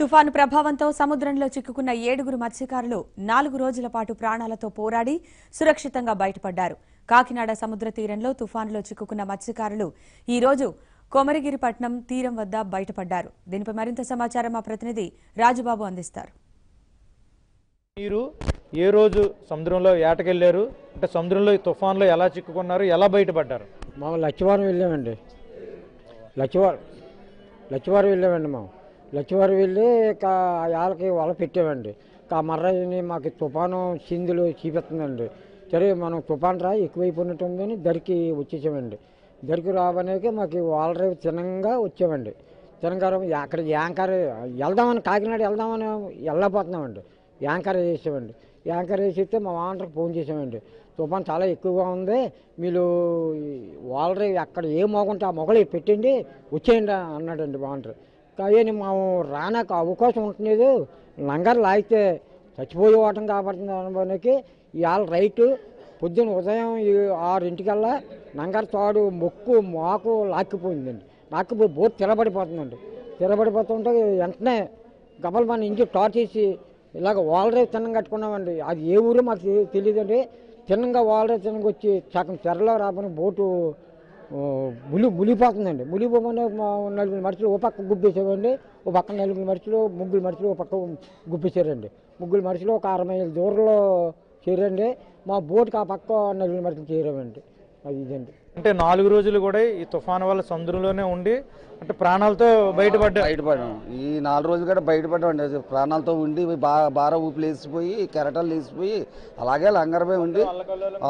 తుఫాను ప్రభావంతో సముద్రంలో చిక్కుకున్న ఏడుగురు మత్స్యకారులు నాలుగు రోజుల పాటు ప్రాణాలతో పోరాడి సురక్షితంగా బయటపడ్డారు కాకినాడ సముద్ర తీరంలో తుఫానులో చిక్కుకున్న మత్స్యకారులు ఈ రోజు కొమరగిరిపట్నం తీరం వద్ద బయటపడ్డారు దీనిపై మరింత సమాచారం మా ప్రతినిధి రాజుబాబు అందిస్తారు మీరు ఏ రోజు సముద్రంలో ఏటకెళ్ళారు అంటే సముద్రంలో తుఫాన్లో ఎలా చిక్కుకున్నారు ఎలా బయటపడ్డారు మా లచ్చివారం వెళ్ళామండి లచ్చివారం లచ్చివారం వెళ్ళామండి మేము లచ్చివారు వెళ్ళి ఇక వాళ్ళకి వల పెట్టామండి ఆ మర్రాయిని మాకు తుఫాను చిందులు చూపిస్తుందండి సరే మనం తుఫాన్ రా ఎక్కువైపోయినట్టుందని దరికి వచ్చేసామండి దరికి రావడానికి మాకు ఆల్రెడీ తినంగా వచ్చామండి తినగారం అక్కడ యాంకర్ వెళ్దామని కాకినాడ వెళ్దామని వెళ్ళబోతున్నామండి యాంకర్ చేసామండి యాంకర్ చేసేస్తే మా వాంటర్కి ఫోన్ చేసామండి తుఫాన్ చాలా ఎక్కువగా ఉంది మీరు ఆల్రెడీ అక్కడ ఏ మొగ ఆ మొగలు పెట్టండి వచ్చేయండి అన్నాడండి వాంటర్ అయ్యని మేము రానక అవకాశం ఉంటుంది లంగర్ లాగితే చచ్చిపోయేవాటం కాబట్టి అనుభవానికి ఇవాళ రైట్ పొద్దున్న ఉదయం ఆరింటికల్లా లంగర్ తాడు మొక్కు మాకు లాక్కిపోయిందండి లాక్కిపోయి బోర్ తిరబడిపోతుందండి తిరబడిపోతుంటే వెంటనే గబల్ మన ఇంటి టార్చ్ చేసి ఇలాగ వాళ్ళరే తిన్నం కట్టుకున్నామండి అది ఏ ఊరు మాకు తెలియదండి తిన్నంగా వాళ్ళరే తిన్నగొచ్చి వచ్చి సగం తెరలో రాబని బోటు ములి ములిపోతుందండి ములిపోమని నలుగురు మనుషులు ఓ పక్క గుప్పేసారండి ఓ పక్క నలుగురు మనుషులు ముగ్గురు మనుషులు ఓ పక్క గుప్పేసారండి ముగ్గురు మనుషులు ఒక అరవై మైలు దూరంలో చేరండి మా బోట్కి ఆ పక్క నలుగురు మనుషులు చేరామండి అది ఇదండి అంటే నాలుగు రోజులు కూడా ఈ తుఫాను వల్ల సందులోనే ఉండి అంటే ప్రాణాలతో బయటపడ్డా బయటపడ్డాం ఈ నాలుగు రోజులు కూడా బయటపడ్డామండి అది ప్రాణాలతో ఉండి బా బార ఊపిలు వేసిపోయి కెరటాలు వేసిపోయి అలాగే లంగరమే ఉండి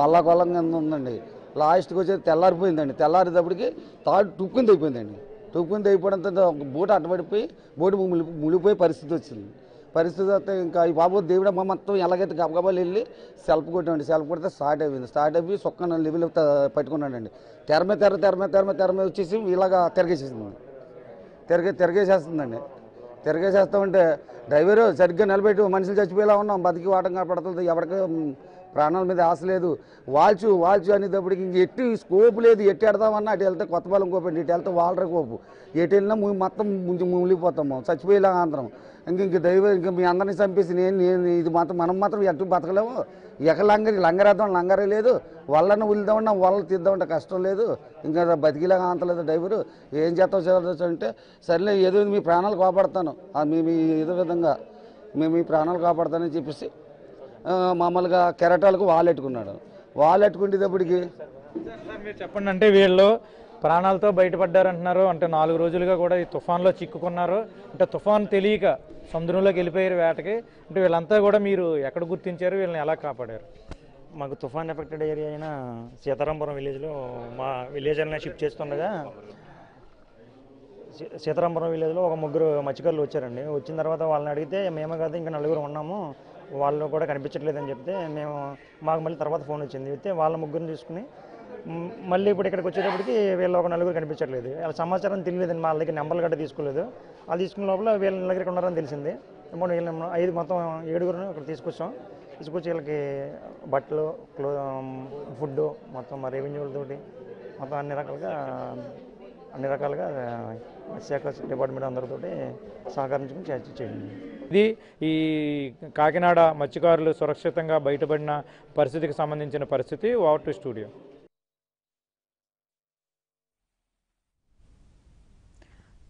అల్లకొల్లం కింద ఉందండి లాస్ట్కి వచ్చేది తెల్లారిపోయిందండి తెల్లారేటప్పటికి తాడు తుక్కుంది అయిపోయిందండి టుక్కుంది అయిపోవడంతో ఒక బోటు అడ్డపడిపోయి బోటు మునిగిపోయే పరిస్థితి వచ్చింది పరిస్థితి వస్తే ఇంకా ఈ బాబు దేవుడు మా మొత్తం ఎలాగైతే గబగబాలు వెళ్ళి సెల్ఫ్ కొట్టండి సెల్ఫ్ కొడితే స్టార్ట్ అయిపోయింది స్టార్ట్ అయిపోయి సొక్కన లెవెల్ పట్టుకున్నాడండి తెరమే తెర తెరమే తెరమే తెరమే వచ్చేసి ఇలాగా తిరగేసేసింది తిరగే తిరగేసేస్తుందండి తిరగేసేస్తామంటే డ్రైవరు సరిగ్గా నిలబెట్టి మనుషులు చచ్చిపోయేలా ఉన్నాం బతికి వాటం కనపడుతుంది ఎవరికి ప్రాణాల మీద ఆశ లేదు వాల్చు వాల్చు అనేటప్పటికి ఇంక ఎట్టి స్కోప్ లేదు ఎట్టి ఎడదామన్నా అటు వెళ్తే కొత్త బలం కోపండి ఇటు వెళ్తే వాళ్ళ కోపు ఎటు వెళ్ళినా మొత్తం ముందు మునిగిపోతాము చచ్చిపోయేలా ఆంధ్రం ఇంక ఇంక దైవ ఇంక మీ అందరిని చంపేసి నేను నేను ఇది మాత్రం మనం మాత్రం ఎట్టు బతకలేము ఎక లంగరి లంగరేద్దాం లంగరే లేదు వాళ్ళని ఉల్లిదామన్నా వాళ్ళని తీద్దామంటే కష్టం లేదు ఇంకా బతికిలాగా అంతలేదు డ్రైవరు ఏం చేస్తావు చేస్తావు అంటే సరేలే ఏదో మీ ప్రాణాలు కాపాడుతాను మీ ఏదో విధంగా మేము ఈ ప్రాణాలు కాపాడుతానని చెప్పేసి మామూలుగా కెరటాలకు వాళ్ళెట్టుకున్నాడు వాలెట్టుకునేటప్పటికి మీరు చెప్పండి అంటే వీళ్ళు ప్రాణాలతో బయటపడ్డారంటున్నారు అంటే నాలుగు రోజులుగా కూడా ఈ తుఫాన్లో చిక్కుకున్నారు అంటే తుఫాన్ తెలియక సముద్రంలోకి వెళ్ళిపోయారు వేటకి అంటే వీళ్ళంతా కూడా మీరు ఎక్కడ గుర్తించారు వీళ్ళని ఎలా కాపాడారు మాకు తుఫాన్ ఎఫెక్టెడ్ ఏరియా అయిన సీతారాంపురం విలేజ్లో మా విలేజ్ అనే షిఫ్ట్ చేస్తుండగా సీతారాంపురం విలేజ్లో ఒక ముగ్గురు మత్స్యకారులు వచ్చారండి వచ్చిన తర్వాత వాళ్ళని అడిగితే మేమే కాదు ఇంకా నలుగురు ఉన్నాము వాళ్ళు కూడా కనిపించట్లేదని చెప్తే మేము మాకు మళ్ళీ తర్వాత ఫోన్ వచ్చింది అయితే వాళ్ళ ముగ్గురిని చూసుకుని మళ్ళీ ఇప్పుడు ఇక్కడికి వచ్చేటప్పటికి వీళ్ళు ఒక నలుగురు కనిపించట్లేదు వాళ్ళ సమాచారం తెలియలేదండి వాళ్ళ దగ్గర నెంబర్లు గట్రా తీసుకోలేదు అది తీసుకున్న లోపల వీళ్ళ దగ్గరికి ఉన్నారని తెలిసింది ఇప్పుడు వీళ్ళ ఐదు మొత్తం ఏడుగురు ఇక్కడ తీసుకొచ్చాం తీసుకొచ్చి వీళ్ళకి బట్టలు క్లో ఫుడ్ మొత్తం మా రెవెన్యూలతోటి మొత్తం అన్ని రకాలుగా అన్ని రకాలుగా శాఖ డిపార్ట్మెంట్ అందరితోటి సహకరించుకుని చేయండి ఇది ఈ కాకినాడ మత్స్యకారులు సురక్షితంగా బయటపడిన పరిస్థితికి సంబంధించిన పరిస్థితి ఓవర్ టు స్టూడియో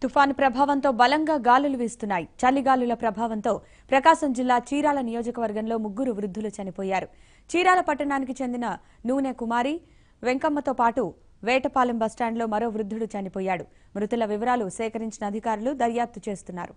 తుఫాను ప్రభావంతో బలంగా గాలులు వీస్తున్నాయి చలిగాలుల ప్రభావంతో ప్రకాశం జిల్లా చీరాల నియోజకవర్గంలో ముగ్గురు వృద్ధులు చనిపోయారు చీరాల పట్టణానికి చెందిన నూనె కుమారి వెంకమ్మతో పాటు వేటపాలెం బస్టాండ్లో మరో వృద్ధుడు చనిపోయాడు మృతుల వివరాలు సేకరించిన అధికారులు దర్యాప్తు చేస్తున్నారు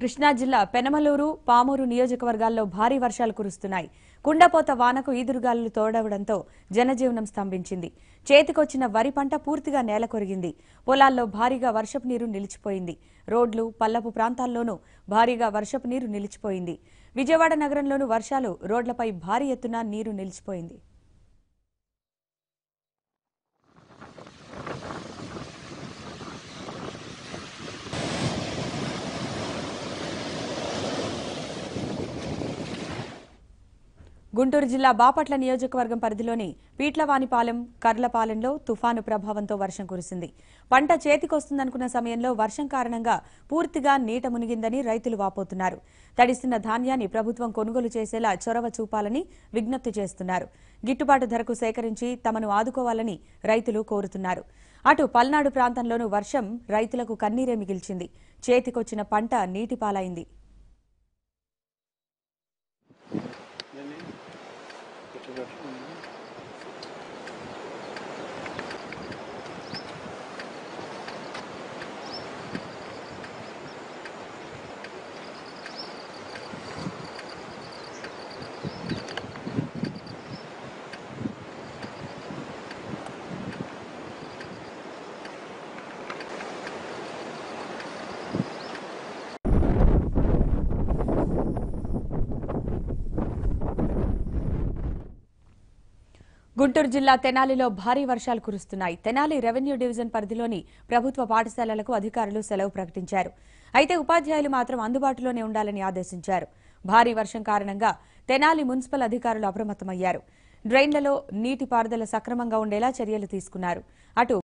కృష్ణా జిల్లా పెనమలూరు పామూరు నియోజకవర్గాల్లో భారీ వర్షాలు కురుస్తున్నాయి కుండపోత వానకు ఈదురుగాలు తోడవడంతో జనజీవనం స్తంభించింది చేతికొచ్చిన వరి పంట పూర్తిగా నేల కొరిగింది పొలాల్లో భారీగా వర్షపు నీరు నిలిచిపోయింది రోడ్లు పల్లపు ప్రాంతాల్లోనూ భారీగా వర్షపు నీరు నిలిచిపోయింది విజయవాడ నగరంలోనూ వర్షాలు రోడ్లపై భారీ ఎత్తున నీరు నిలిచిపోయింది గుంటూరు జిల్లా బాపట్ల నియోజకవర్గం పరిధిలోని పీట్లవానిపాలెం కర్లపాలెంలో తుఫాను ప్రభావంతో వర్షం కురిసింది పంట చేతికొస్తుందనుకున్న సమయంలో వర్షం కారణంగా పూర్తిగా నీట మునిగిందని రైతులు వాపోతున్నారు తడిస్తున్న ధాన్యాన్ని ప్రభుత్వం కొనుగోలు చేసేలా చొరవ చూపాలని విజ్ఞప్తి చేస్తున్నారు గిట్టుబాటు ధరకు సేకరించి తమను ఆదుకోవాలని రైతులు కోరుతున్నారు అటు పల్నాడు ప్రాంతంలోనూ వర్షం రైతులకు కన్నీరే మిగిల్చింది చేతికొచ్చిన పంట నీటిపాలైంది గుంటూరు జిల్లా తెనాలిలో భారీ వర్షాలు కురుస్తున్నాయి తెనాలి రెవెన్యూ డివిజన్ పరిధిలోని ప్రభుత్వ పాఠశాలలకు అధికారులు సెలవు ప్రకటించారు అయితే ఉపాధ్యాయులు మాత్రం అందుబాటులోనే ఉండాలని ఆదేశించారు భారీ వర్షం కారణంగా తెనాలి మున్సిపల్ అధికారులు అప్రమత్తమయ్యారు డ్రైన్లలో నీటిపారుదల సక్రమంగా ఉండేలా చర్యలు తీసుకున్నారు అటు